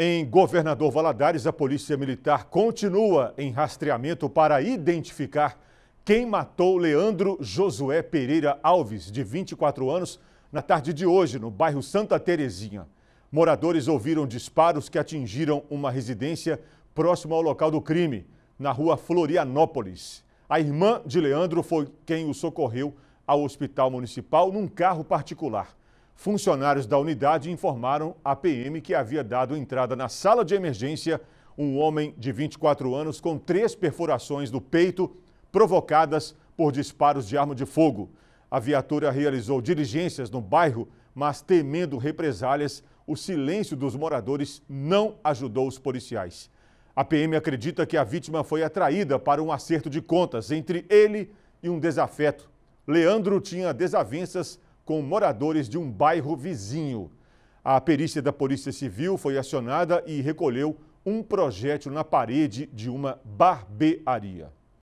Em Governador Valadares, a Polícia Militar continua em rastreamento para identificar quem matou Leandro Josué Pereira Alves, de 24 anos, na tarde de hoje, no bairro Santa Terezinha. Moradores ouviram disparos que atingiram uma residência próximo ao local do crime, na rua Florianópolis. A irmã de Leandro foi quem o socorreu ao hospital municipal num carro particular. Funcionários da unidade informaram a PM que havia dado entrada na sala de emergência um homem de 24 anos com três perfurações do peito provocadas por disparos de arma de fogo. A viatura realizou diligências no bairro, mas temendo represálias, o silêncio dos moradores não ajudou os policiais. A PM acredita que a vítima foi atraída para um acerto de contas entre ele e um desafeto. Leandro tinha desavenças com moradores de um bairro vizinho. A perícia da Polícia Civil foi acionada e recolheu um projétil na parede de uma barbearia.